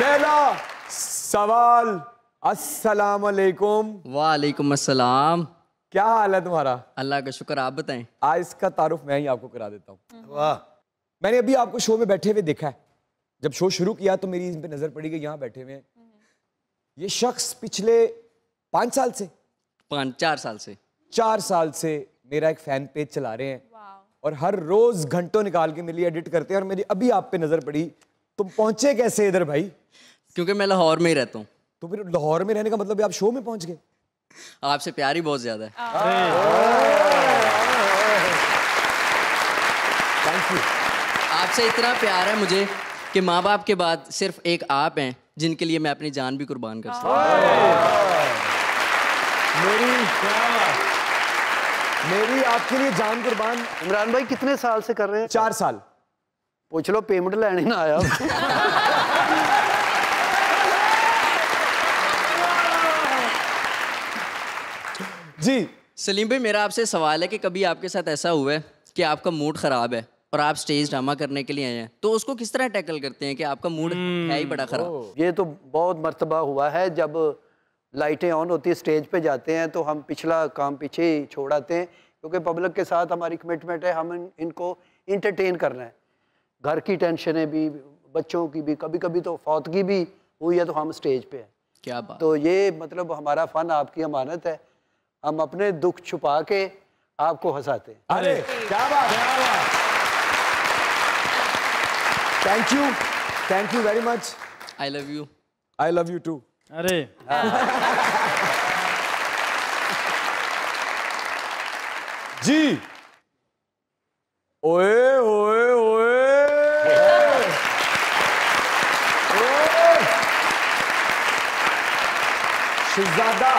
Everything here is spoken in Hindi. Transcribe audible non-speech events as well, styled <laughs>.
पहला सवाल अस्सलाम वालेकुम वालेकुम अस्सलाम क्या हाल है तुम्हारा अल्लाह का शुक्र आप बताएं आज इसका तारुफ मैं ही आपको करा देता हूँ वाह मैंने अभी आपको शो में बैठे हुए देखा है जब शो शुरू किया तो मेरी इन पर नज़र पड़ी कि यहाँ बैठे हुए हैं हम्म। ये शख्स पिछले पाँच साल से पाँच चार साल से चार साल से मेरा एक फ़ैन पेज चला रहे हैं और हर रोज़ घंटों निकाल के मेरे लिए एडिट करते हैं और मेरी अभी आप पे नज़र पड़ी तुम पहुंचे कैसे इधर भाई क्योंकि मैं लाहौर में ही रहता हूँ तो फिर लाहौर में रहने का मतलब आप शो में पहुंच गए आपसे प्यार ही बहुत ज्यादा है थैंक यू आपसे इतना प्यार है मुझे कि माँ बाप के बाद सिर्फ एक आप हैं जिनके लिए मैं अपनी जान भी कुर्बान कर सकता मेरी मेरी आपके लिए जान कुर्बान इमरान भाई कितने साल से कर रहे हैं चार साल पूछ लो पेमेंट लेने ना आया <laughs> जी सलीम भाई मेरा आपसे सवाल है कि कभी आपके साथ ऐसा हुआ है कि आपका मूड खराब है और आप स्टेज ड्रामा करने के लिए आए हैं तो उसको किस तरह टैकल करते हैं कि आपका मूड है हम्म। ही बड़ा खराब ये तो बहुत मरतबा हुआ है जब लाइटें ऑन होती है स्टेज पे जाते हैं तो हम पिछला काम पीछे ही छोड़ाते हैं क्योंकि पब्लिक के साथ हमारी कमिटमेंट है हम इनको इंटरटेन करना है घर की टेंशनें भी बच्चों की भी कभी कभी तो फौतगी भी हुई है तो हम स्टेज पे हैं क्या बात तो ये मतलब हमारा फ़न आपकी अमानत है हम अपने दुख छुपा के आपको हंसाते हैं अरे क्या बात है thank you thank you very much I love you I love you too अरे <laughs> जी ओए ओए ओए शिजादा